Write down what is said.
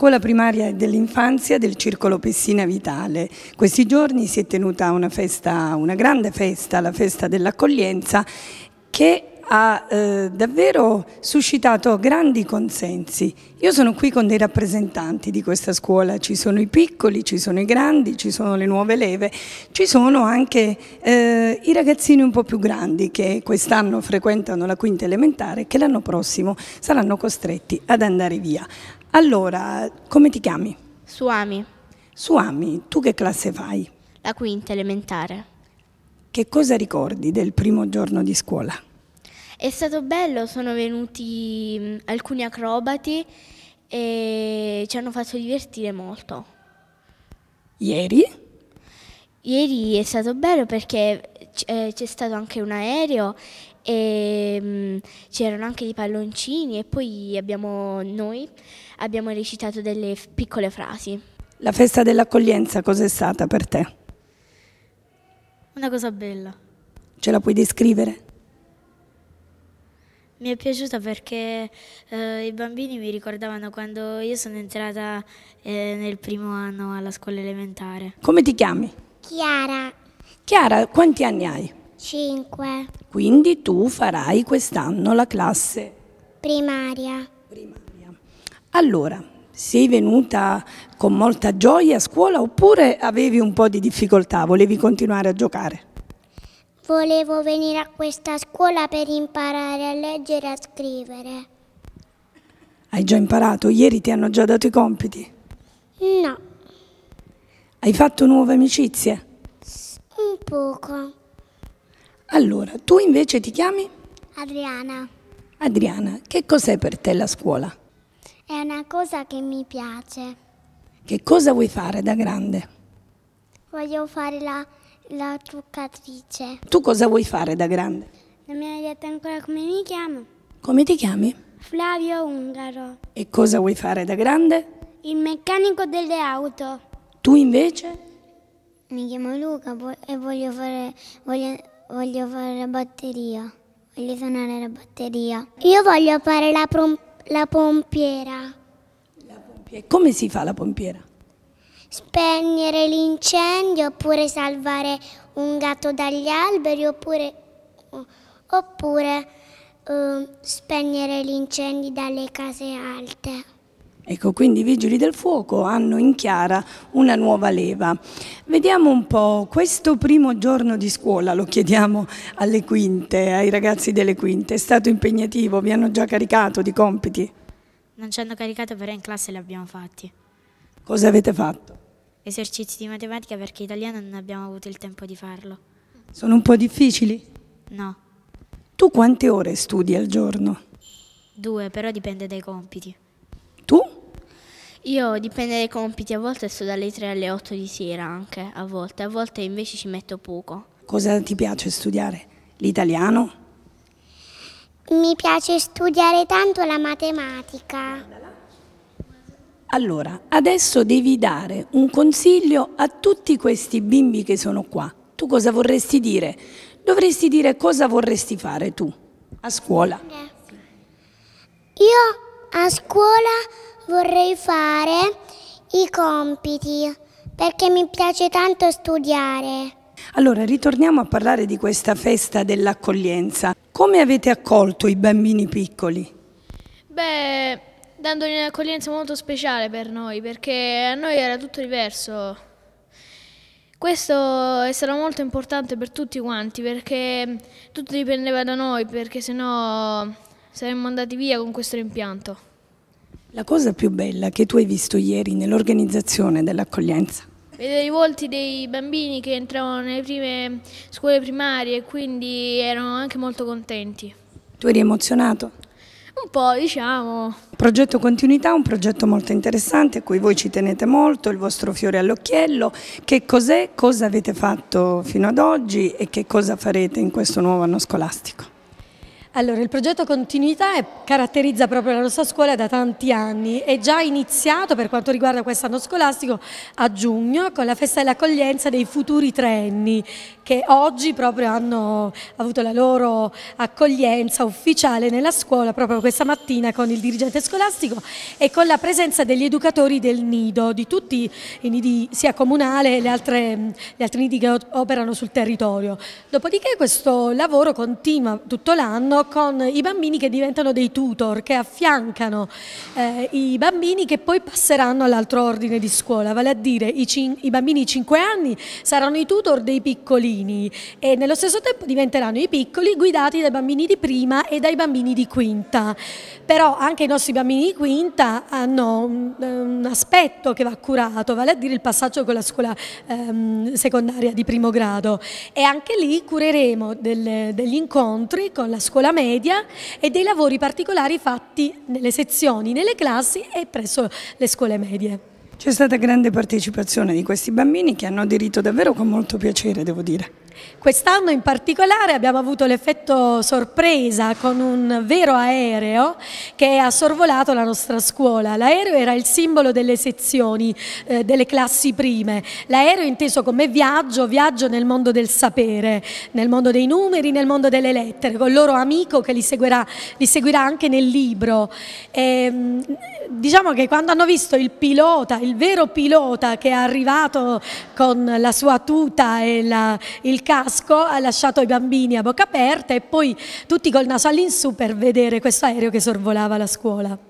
Scuola primaria dell'infanzia del Circolo Pessina Vitale. Questi giorni si è tenuta una festa, una grande festa, la festa dell'accoglienza che ha eh, davvero suscitato grandi consensi. Io sono qui con dei rappresentanti di questa scuola, ci sono i piccoli, ci sono i grandi, ci sono le nuove leve, ci sono anche eh, i ragazzini un po' più grandi che quest'anno frequentano la quinta elementare e che l'anno prossimo saranno costretti ad andare via. Allora, come ti chiami? Suami. Suami, tu che classe fai? La quinta elementare. Che cosa ricordi del primo giorno di scuola? È stato bello, sono venuti mm, alcuni acrobati e ci hanno fatto divertire molto. Ieri? Ieri è stato bello perché eh, c'è stato anche un aereo e mm, c'erano anche dei palloncini e poi abbiamo, noi abbiamo recitato delle piccole frasi. La festa dell'accoglienza cos'è stata per te? Una cosa bella. Ce la puoi descrivere? Mi è piaciuta perché eh, i bambini mi ricordavano quando io sono entrata eh, nel primo anno alla scuola elementare. Come ti chiami? Chiara. Chiara, quanti anni hai? Cinque. Quindi tu farai quest'anno la classe? Primaria. Primaria. Allora, sei venuta con molta gioia a scuola oppure avevi un po' di difficoltà, volevi continuare a giocare? Volevo venire a questa scuola per imparare a leggere e a scrivere. Hai già imparato? Ieri ti hanno già dato i compiti? No. Hai fatto nuove amicizie? Un poco. Allora, tu invece ti chiami? Adriana. Adriana, che cos'è per te la scuola? È una cosa che mi piace. Che cosa vuoi fare da grande? Voglio fare la la truccatrice. Tu cosa vuoi fare da grande? Non mi hai detto ancora come mi chiamo. Come ti chiami? Flavio Ungaro. E cosa vuoi fare da grande? Il meccanico delle auto. Tu invece? Mi chiamo Luca e voglio fare, voglio, voglio fare la batteria. Voglio suonare la batteria. Io voglio fare la, prom- la pompiera. La pompiera. Come si fa la pompiera? spegnere l'incendio oppure salvare un gatto dagli alberi oppure, oppure eh, spegnere l'incendio dalle case alte. Ecco, quindi i Vigili del Fuoco hanno in chiara una nuova leva. Vediamo un po', questo primo giorno di scuola, lo chiediamo alle quinte, ai ragazzi delle quinte, è stato impegnativo? Vi hanno già caricato di compiti? Non ci hanno caricato, però in classe li abbiamo fatti. Cosa avete fatto? Esercizi di matematica perché italiano non abbiamo avuto il tempo di farlo. Sono un po' difficili? No. Tu quante ore studi al giorno? Due, però dipende dai compiti. Tu? Io dipende dai compiti, a volte sto dalle 3 alle 8 di sera anche, a volte, a volte invece ci metto poco. Cosa ti piace studiare? L'italiano? Mi piace studiare tanto la matematica. Allora, adesso devi dare un consiglio a tutti questi bimbi che sono qua. Tu cosa vorresti dire? Dovresti dire cosa vorresti fare tu a scuola. Io a scuola vorrei fare i compiti perché mi piace tanto studiare. Allora, ritorniamo a parlare di questa festa dell'accoglienza. Come avete accolto i bambini piccoli? Beh, dandogli un'accoglienza molto speciale per noi, perché a noi era tutto diverso. Questo è stato molto importante per tutti quanti, perché tutto dipendeva da noi, perché sennò saremmo andati via con questo rimpianto. La cosa più bella che tu hai visto ieri nell'organizzazione dell'accoglienza? Vedere i volti dei bambini che entravano nelle prime scuole primarie e quindi erano anche molto contenti. Tu eri emozionato? Un po', diciamo. progetto Continuità un progetto molto interessante a cui voi ci tenete molto, il vostro fiore all'occhiello. Che cos'è, cosa avete fatto fino ad oggi e che cosa farete in questo nuovo anno scolastico? Allora, il progetto Continuità è, caratterizza proprio la nostra scuola da tanti anni. È già iniziato per quanto riguarda quest'anno scolastico a giugno con la festa dell'accoglienza dei futuri treenni che oggi proprio hanno avuto la loro accoglienza ufficiale nella scuola proprio questa mattina con il dirigente scolastico e con la presenza degli educatori del nido, di tutti i nidi sia comunale e le altre, le altre nidi che operano sul territorio. Dopodiché questo lavoro continua tutto l'anno con i bambini che diventano dei tutor, che affiancano eh, i bambini che poi passeranno all'altro ordine di scuola, vale a dire i, i bambini di 5 anni saranno i tutor dei piccolini e nello stesso tempo diventeranno i piccoli guidati dai bambini di prima e dai bambini di quinta. Però anche i nostri bambini di quinta hanno un, un aspetto che va curato, vale a dire il passaggio con la scuola ehm, secondaria di primo grado e anche lì cureremo delle, degli incontri con la scuola scuola media e dei lavori particolari fatti nelle sezioni, nelle classi e presso le scuole medie. C'è stata grande partecipazione di questi bambini che hanno aderito davvero con molto piacere, devo dire. Quest'anno in particolare abbiamo avuto l'effetto sorpresa con un vero aereo che ha sorvolato la nostra scuola. L'aereo era il simbolo delle sezioni, eh, delle classi prime. L'aereo inteso come viaggio, viaggio nel mondo del sapere, nel mondo dei numeri, nel mondo delle lettere, con il loro amico che li seguirà, li seguirà anche nel libro. E, ehm, diciamo che quando hanno visto il pilota, il vero pilota che è arrivato con la sua tuta e la, il il casco, ha lasciato i bambini a bocca aperta e poi tutti col naso all'insù per vedere questo aereo che sorvolava la scuola.